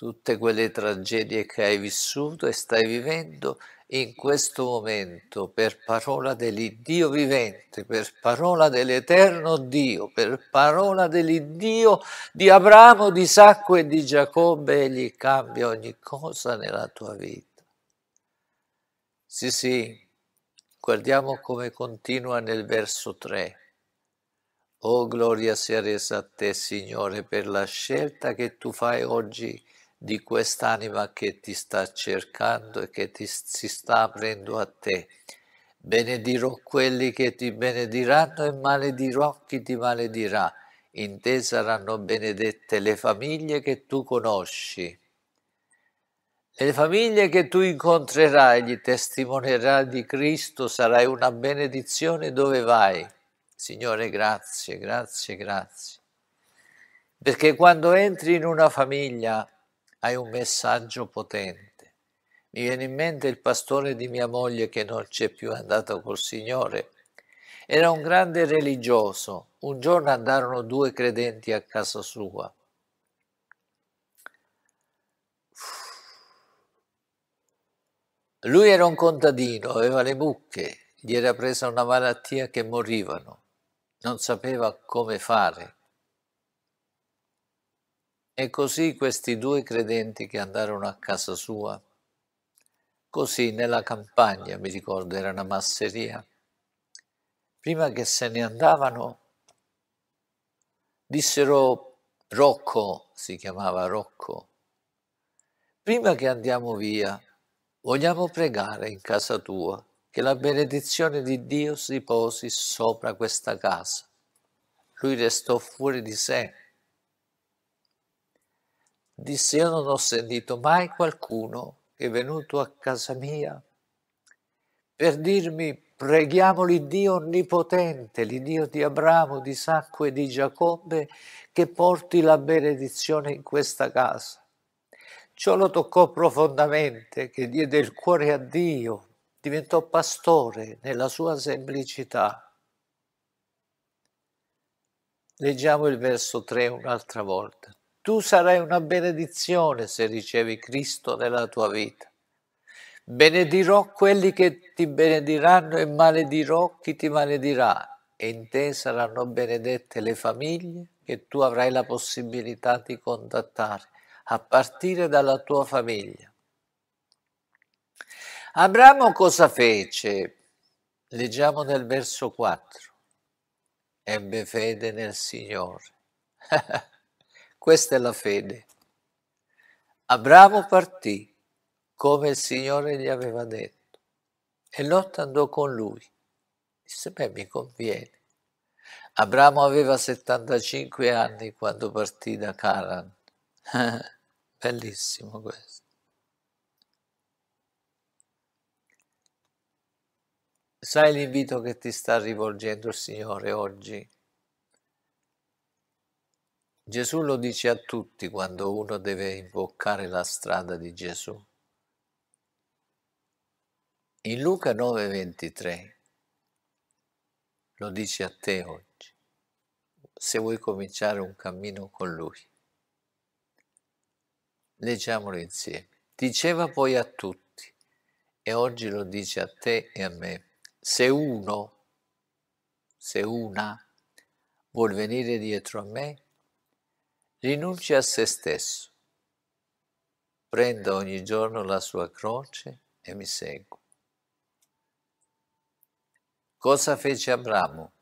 tutte quelle tragedie che hai vissuto e stai vivendo in questo momento per parola dell'Iddio vivente, per parola dell'eterno Dio, per parola dell'Iddio di Abramo, di Isacco e di Giacobbe, egli cambia ogni cosa nella tua vita. Sì, sì, guardiamo come continua nel verso 3. Oh, gloria sia resa a te, Signore, per la scelta che tu fai oggi di quest'anima che ti sta cercando e che ti, si sta aprendo a te. Benedirò quelli che ti benediranno e maledirò chi ti maledirà. In te saranno benedette le famiglie che tu conosci. E le famiglie che tu incontrerai, gli testimonierai di Cristo, sarai una benedizione dove vai. Signore, grazie, grazie, grazie. Perché quando entri in una famiglia hai un messaggio potente. Mi viene in mente il pastore di mia moglie che non c'è più andato col Signore. Era un grande religioso. Un giorno andarono due credenti a casa sua. Lui era un contadino, aveva le mucche, gli era presa una malattia che morivano, non sapeva come fare. E così questi due credenti che andarono a casa sua, così nella campagna, mi ricordo, era una masseria, prima che se ne andavano, dissero Rocco, si chiamava Rocco, prima che andiamo via, vogliamo pregare in casa tua che la benedizione di Dio si posi sopra questa casa. Lui restò fuori di sé Disse, io non ho sentito mai qualcuno che è venuto a casa mia per dirmi, preghiamo l'Iddio Onnipotente, l'Iddio di Abramo, di Isacco e di Giacobbe, che porti la benedizione in questa casa. Ciò lo toccò profondamente, che diede il cuore a Dio, diventò pastore nella sua semplicità. Leggiamo il verso 3 un'altra volta. Tu sarai una benedizione se ricevi Cristo nella tua vita. Benedirò quelli che ti benediranno e maledirò chi ti maledirà. E in te saranno benedette le famiglie che tu avrai la possibilità di contattare, a partire dalla tua famiglia. Abramo cosa fece? Leggiamo nel verso 4. Ebbe fede nel Signore. Questa è la fede. Abramo partì come il Signore gli aveva detto e Lot andò con lui. Disse, beh, mi conviene. Abramo aveva 75 anni quando partì da Canaan. Bellissimo questo. Sai l'invito che ti sta rivolgendo il Signore oggi? Gesù lo dice a tutti quando uno deve imboccare la strada di Gesù. In Luca 9:23 lo dice a te oggi, se vuoi cominciare un cammino con lui. Leggiamolo insieme. Diceva poi a tutti, e oggi lo dice a te e a me, se uno, se una, vuol venire dietro a me, rinuncia a se stesso. Prenda ogni giorno la sua croce e mi segua. Cosa fece Abramo?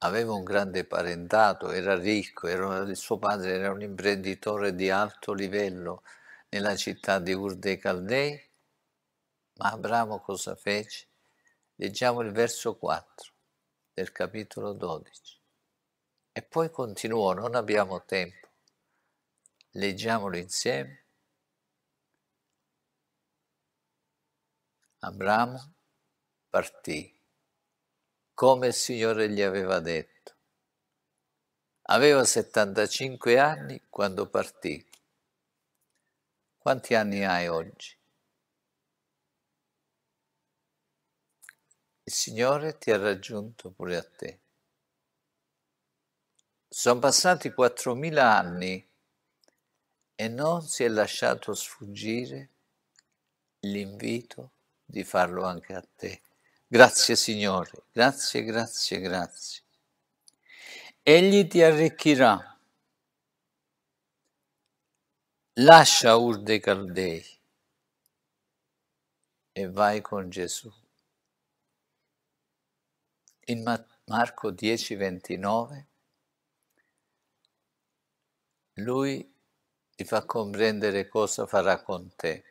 Aveva un grande parentato, era ricco, era, suo padre era un imprenditore di alto livello nella città di Ur dei Caldei, ma Abramo cosa fece? Leggiamo il verso 4 del capitolo 12. E poi continuò, non abbiamo tempo. Leggiamolo insieme. Abramo partì come il Signore gli aveva detto. Aveva 75 anni quando partì. Quanti anni hai oggi? Il Signore ti ha raggiunto pure a te. Sono passati 4.000 anni e non si è lasciato sfuggire l'invito di farlo anche a te. Grazie Signore, grazie, grazie, grazie. Egli ti arricchirà. Lascia Ur dei Caldei e vai con Gesù. In Marco 10, 29 lui ti fa comprendere cosa farà con te.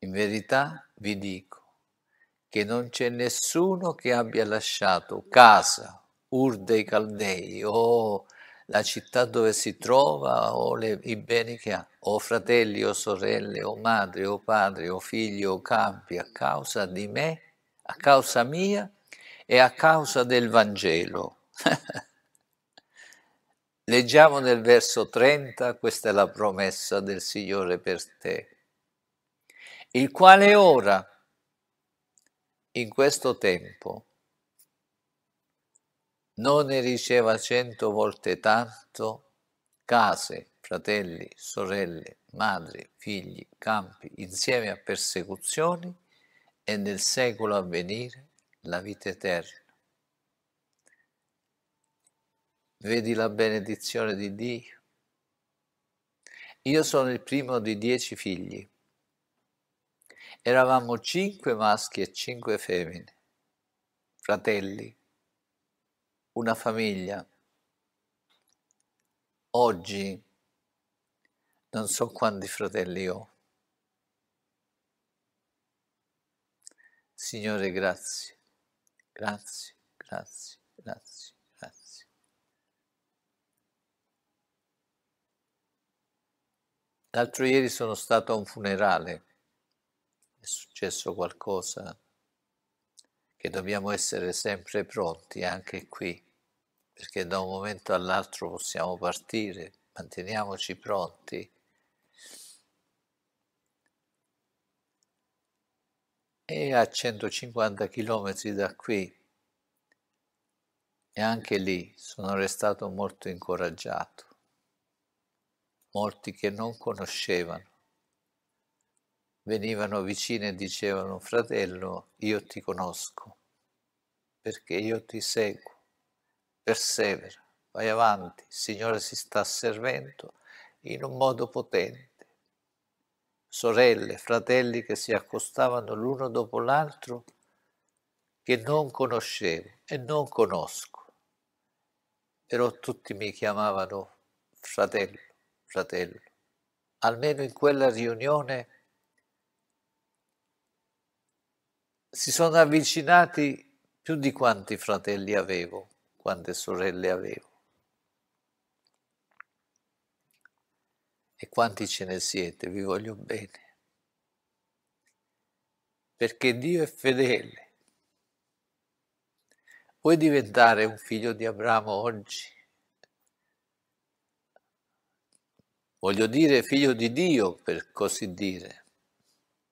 In verità vi dico che non c'è nessuno che abbia lasciato casa, Ur dei Caldei, o la città dove si trova, o le, i beni che ha, o fratelli, o sorelle, o madre, o padre, o figli, o campi, a causa di me, a causa mia e a causa del Vangelo. Leggiamo nel verso 30, questa è la promessa del Signore per te, il quale ora, in questo tempo, non ne riceva cento volte tanto case, fratelli, sorelle, madri, figli, campi, insieme a persecuzioni e nel secolo a venire la vita eterna Vedi la benedizione di Dio. Io sono il primo di dieci figli. Eravamo cinque maschi e cinque femmine, fratelli, una famiglia. Oggi non so quanti fratelli ho. Signore, grazie, grazie, grazie, grazie. L'altro ieri sono stato a un funerale, è successo qualcosa che dobbiamo essere sempre pronti anche qui, perché da un momento all'altro possiamo partire, manteniamoci pronti. E a 150 km da qui, e anche lì sono restato molto incoraggiato molti che non conoscevano. Venivano vicini e dicevano, fratello, io ti conosco, perché io ti seguo, persevera, vai avanti, il Signore si sta servendo in un modo potente. Sorelle, fratelli che si accostavano l'uno dopo l'altro, che non conoscevo e non conosco, però tutti mi chiamavano fratello fratello. Almeno in quella riunione si sono avvicinati più di quanti fratelli avevo, quante sorelle avevo. E quanti ce ne siete, vi voglio bene. Perché Dio è fedele. Vuoi diventare un figlio di Abramo oggi? voglio dire figlio di Dio per così dire.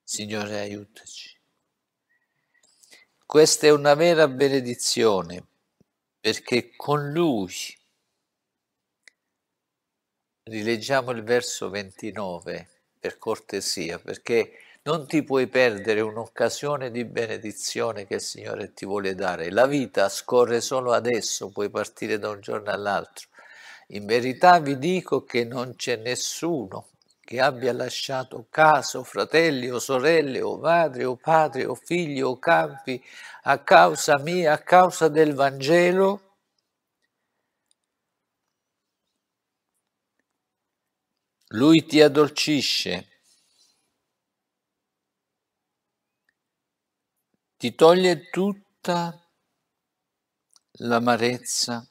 Signore aiutaci. Questa è una vera benedizione perché con Lui, rileggiamo il verso 29 per cortesia, perché non ti puoi perdere un'occasione di benedizione che il Signore ti vuole dare. La vita scorre solo adesso, puoi partire da un giorno all'altro. In verità vi dico che non c'è nessuno che abbia lasciato casa o fratelli o sorelle o madre o padre o figli o campi a causa mia, a causa del Vangelo, Lui ti addolcisce, ti toglie tutta l'amarezza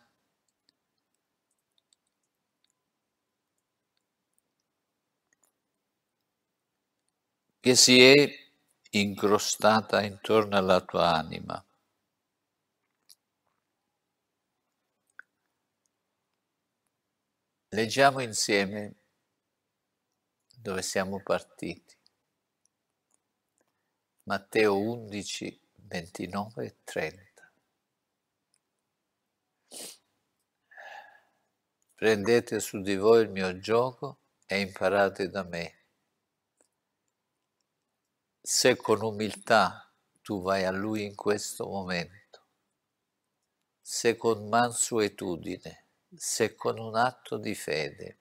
che si è incrostata intorno alla tua anima. Leggiamo insieme dove siamo partiti. Matteo 11, 29 e 30. Prendete su di voi il mio gioco e imparate da me se con umiltà tu vai a Lui in questo momento, se con mansuetudine, se con un atto di fede,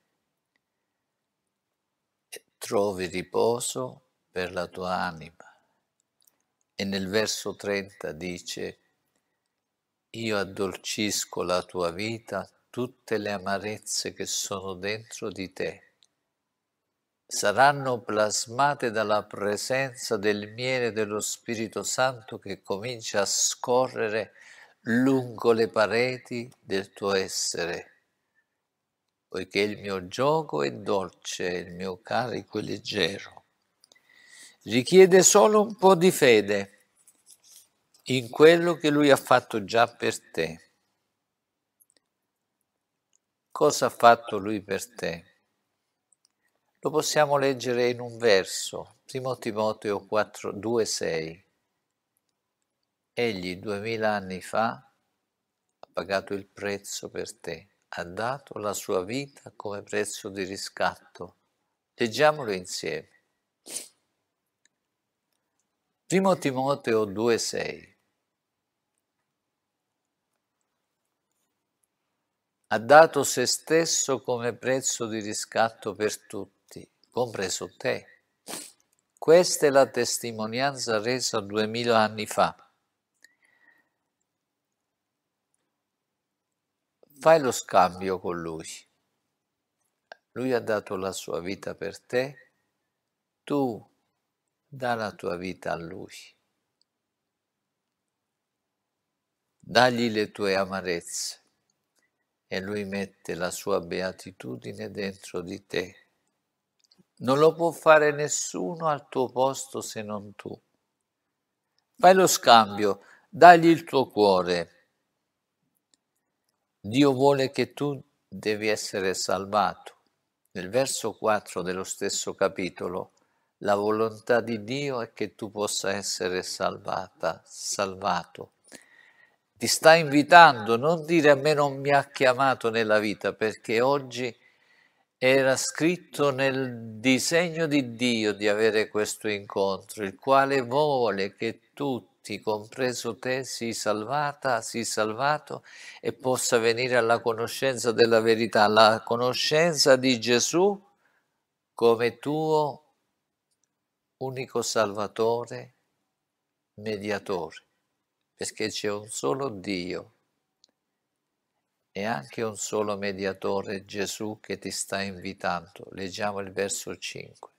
trovi riposo per la tua anima. E nel verso 30 dice, io addolcisco la tua vita, tutte le amarezze che sono dentro di te saranno plasmate dalla presenza del miele dello Spirito Santo che comincia a scorrere lungo le pareti del tuo essere, poiché il mio gioco è dolce, il mio carico è leggero. Richiede solo un po' di fede in quello che lui ha fatto già per te. Cosa ha fatto lui per te? Lo possiamo leggere in un verso, 1 Timoteo 4, 2, 6. Egli duemila anni fa ha pagato il prezzo per te, ha dato la sua vita come prezzo di riscatto. Leggiamolo insieme. 1 Timoteo 2, 6. Ha dato se stesso come prezzo di riscatto per tutti compreso te. Questa è la testimonianza resa duemila anni fa. Fai lo scambio con lui. Lui ha dato la sua vita per te, tu dà la tua vita a lui. Dagli le tue amarezze e lui mette la sua beatitudine dentro di te non lo può fare nessuno al tuo posto se non tu. Fai lo scambio, dagli il tuo cuore. Dio vuole che tu devi essere salvato. Nel verso 4 dello stesso capitolo, la volontà di Dio è che tu possa essere salvata, salvato. Ti sta invitando, non dire a me non mi ha chiamato nella vita, perché oggi era scritto nel disegno di Dio di avere questo incontro, il quale vuole che tutti, compreso te, si salvata, si salvato e possa venire alla conoscenza della verità, alla conoscenza di Gesù come tuo unico salvatore, mediatore, perché c'è un solo Dio e anche un solo mediatore, Gesù, che ti sta invitando. Leggiamo il verso 5.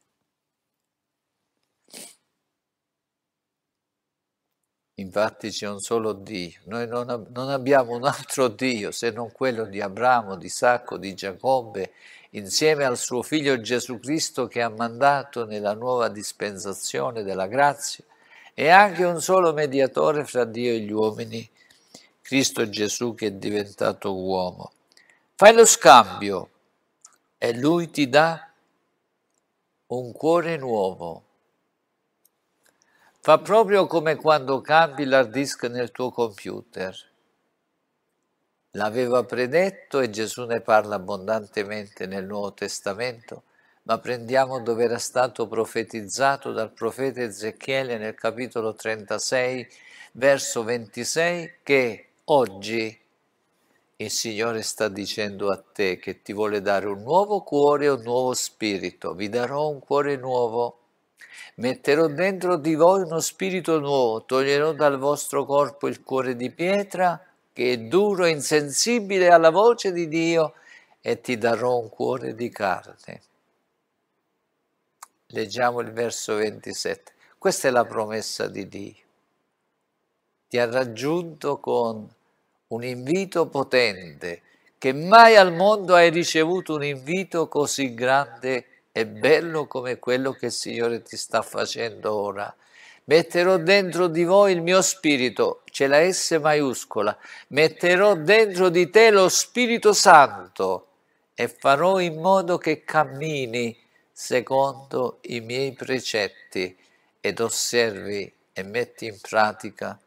Infatti c'è un solo Dio, noi non, ab- non, abbiamo un altro Dio se non quello di Abramo, di Sacco, di Giacobbe, insieme al suo figlio Gesù Cristo che ha mandato nella nuova dispensazione della grazia, e anche un solo mediatore fra Dio e gli uomini, Cristo Gesù che è diventato uomo. Fai lo scambio e lui ti dà un cuore nuovo. Fa proprio come quando cambi l'hard disk nel tuo computer. L'aveva predetto e Gesù ne parla abbondantemente nel Nuovo Testamento, ma prendiamo dove era stato profetizzato dal profeta Ezechiele nel capitolo 36, verso 26, che Oggi il Signore sta dicendo a te che ti vuole dare un nuovo cuore, un nuovo spirito. Vi darò un cuore nuovo. Metterò dentro di voi uno spirito nuovo, toglierò dal vostro corpo il cuore di pietra che è duro e insensibile alla voce di Dio e ti darò un cuore di carne. Leggiamo il verso 27. Questa è la promessa di Dio. Ti ha raggiunto con un invito potente, che mai al mondo hai ricevuto un invito così grande e bello come quello che il Signore ti sta facendo ora. Metterò dentro di voi il mio spirito, c'è la S maiuscola, metterò dentro di te lo Spirito Santo e farò in modo che cammini secondo i miei precetti ed osservi e metti in pratica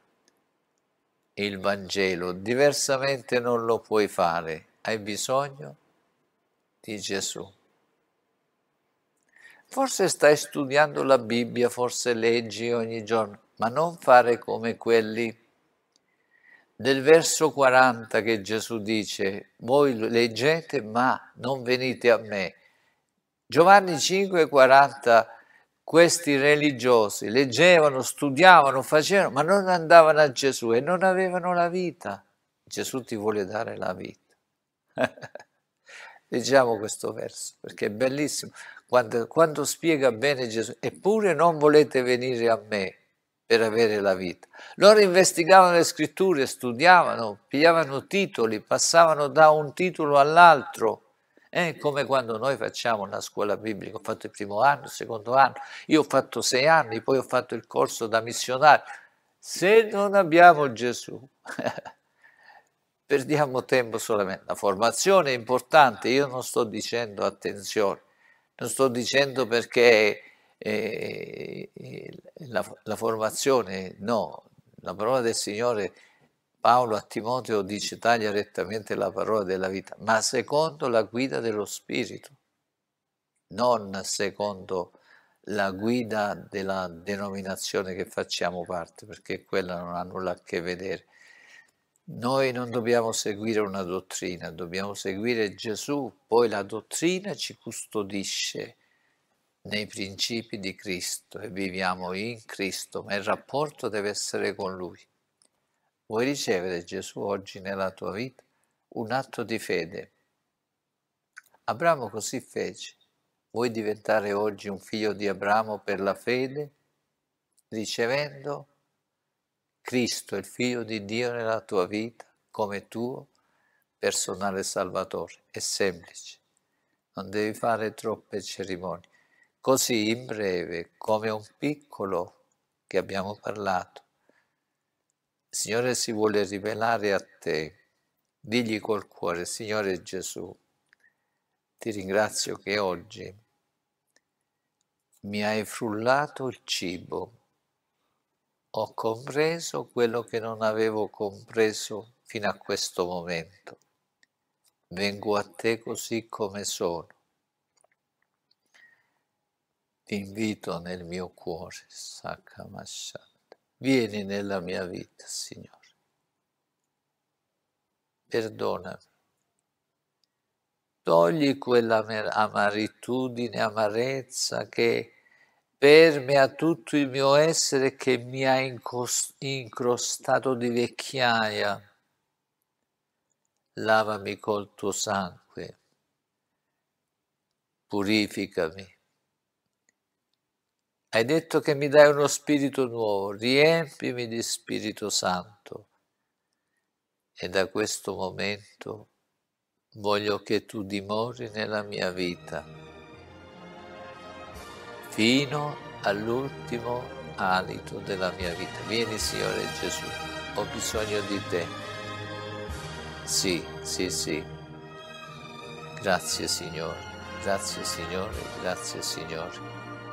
il Vangelo, diversamente non lo puoi fare, hai bisogno di Gesù. Forse stai studiando la Bibbia, forse leggi ogni giorno, ma non fare come quelli del verso 40 che Gesù dice, voi leggete ma non venite a me. Giovanni 5, 40 questi religiosi leggevano, studiavano, facevano, ma non andavano a Gesù e non avevano la vita. Gesù ti vuole dare la vita. Leggiamo questo verso perché è bellissimo. Quando, quando spiega bene Gesù, eppure non volete venire a me per avere la vita. Loro investigavano le scritture, studiavano, pigliavano titoli, passavano da un titolo all'altro è come quando noi facciamo una scuola biblica, ho fatto il primo anno, il secondo anno, io ho fatto sei anni, poi ho fatto il corso da missionario. Se non abbiamo Gesù, perdiamo tempo solamente. La formazione è importante, io non sto dicendo attenzione, non sto dicendo perché eh, eh la, la formazione, no, la parola del Signore è Paolo a Timoteo dice taglia rettamente la parola della vita, ma secondo la guida dello Spirito, non secondo la guida della denominazione che facciamo parte, perché quella non ha nulla a che vedere. Noi non dobbiamo seguire una dottrina, dobbiamo seguire Gesù, poi la dottrina ci custodisce nei principi di Cristo e viviamo in Cristo, ma il rapporto deve essere con Lui. Vuoi ricevere Gesù oggi nella tua vita? Un atto di fede. Abramo così fece. Vuoi diventare oggi un figlio di Abramo per la fede? Ricevendo Cristo, il figlio di Dio nella tua vita, come tuo personale salvatore. È semplice. Non devi fare troppe cerimonie. Così in breve, come un piccolo che abbiamo parlato, Signore si vuole rivelare a te. Digli col cuore, Signore Gesù, ti ringrazio che oggi mi hai frullato il cibo. Ho compreso quello che non avevo compreso fino a questo momento. Vengo a te così come sono. Ti invito nel mio cuore, Sakamashat. Vieni nella mia vita, Signore. Perdonami. Togli quella amaritudine, amarezza che permea tutto il mio essere che mi ha incrostato di vecchiaia. Lavami col tuo sangue. Purificami hai detto che mi dai uno spirito nuovo, riempimi di Spirito Santo. E da questo momento voglio che tu dimori nella mia vita, fino all'ultimo alito della mia vita. Vieni Signore Gesù, ho bisogno di te. Sì, sì, sì. Grazie Signore, grazie Signore, grazie Signore.